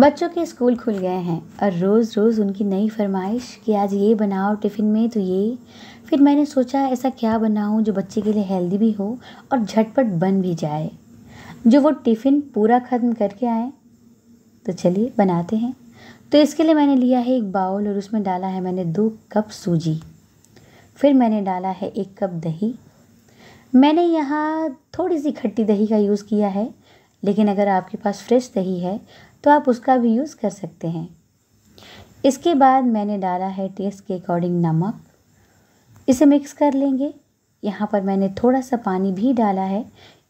बच्चों के स्कूल खुल गए हैं और रोज़ रोज़ उनकी नई फरमाइश कि आज ये बनाओ टिफ़िन में तो ये फिर मैंने सोचा ऐसा क्या बनाऊँ जो बच्चे के लिए हेल्दी भी हो और झटपट बन भी जाए जो वो टिफ़िन पूरा ख़त्म करके आए तो चलिए बनाते हैं तो इसके लिए मैंने लिया है एक बाउल और उसमें डाला है मैंने दो कप सूजी फिर मैंने डाला है एक कप दही मैंने यहाँ थोड़ी सी खट्टी दही का यूज़ किया है लेकिन अगर आपके पास फ्रेश दही है तो आप उसका भी यूज़ कर सकते हैं इसके बाद मैंने डाला है टेस्ट के अकॉर्डिंग नमक इसे मिक्स कर लेंगे यहाँ पर मैंने थोड़ा सा पानी भी डाला है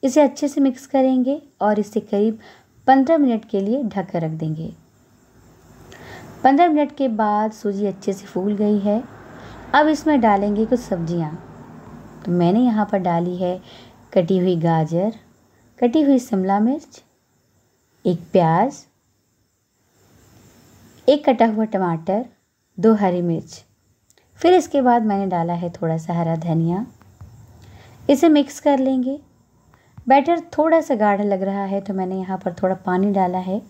इसे अच्छे से मिक्स करेंगे और इसे करीब पंद्रह मिनट के लिए ढक कर रख देंगे पंद्रह मिनट के बाद सूजी अच्छे से फूल गई है अब इसमें डालेंगे कुछ सब्जियाँ तो मैंने यहाँ पर डाली है कटी हुई गाजर कटी हुई शिमला मिर्च एक प्याज एक कटा हुआ टमाटर दो हरी मिर्च फिर इसके बाद मैंने डाला है थोड़ा सा हरा धनिया इसे मिक्स कर लेंगे बैटर थोड़ा सा गाढ़ा लग रहा है तो मैंने यहाँ पर थोड़ा पानी डाला है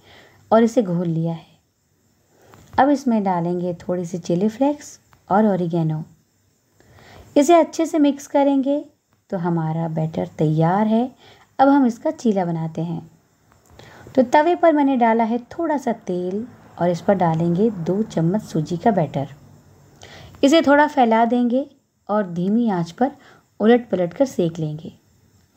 और इसे घोल लिया है अब इसमें डालेंगे थोड़ी सी चिली फ्लेक्स और ओरिगेनो इसे अच्छे से मिक्स करेंगे तो हमारा बैटर तैयार है अब हम इसका चीला बनाते हैं तो तवे पर मैंने डाला है थोड़ा सा तेल और इस पर डालेंगे दो चम्मच सूजी का बैटर इसे थोड़ा फैला देंगे और धीमी आंच पर उलट पलट कर सेक लेंगे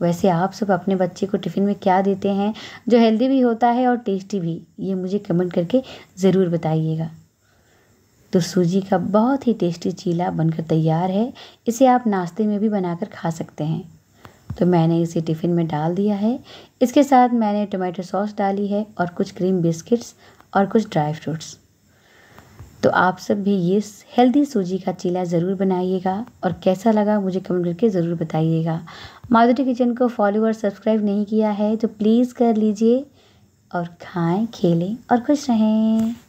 वैसे आप सब अपने बच्चे को टिफ़िन में क्या देते हैं जो हेल्दी भी होता है और टेस्टी भी ये मुझे कमेंट करके ज़रूर बताइएगा तो सूजी का बहुत ही टेस्टी चीला बनकर तैयार है इसे आप नाश्ते में भी बनाकर खा सकते हैं तो मैंने इसे टिफ़िन में डाल दिया है इसके साथ मैंने टोमेटो सॉस डाली है और कुछ क्रीम बिस्किट्स और कुछ ड्राई फ्रूट्स तो आप सब भी ये हेल्दी सूजी का चीला ज़रूर बनाइएगा और कैसा लगा मुझे कमेंट करके ज़रूर बताइएगा माधुरी किचन को फॉलो और सब्सक्राइब नहीं किया है तो प्लीज़ कर लीजिए और खाएं खेलें और खुश रहें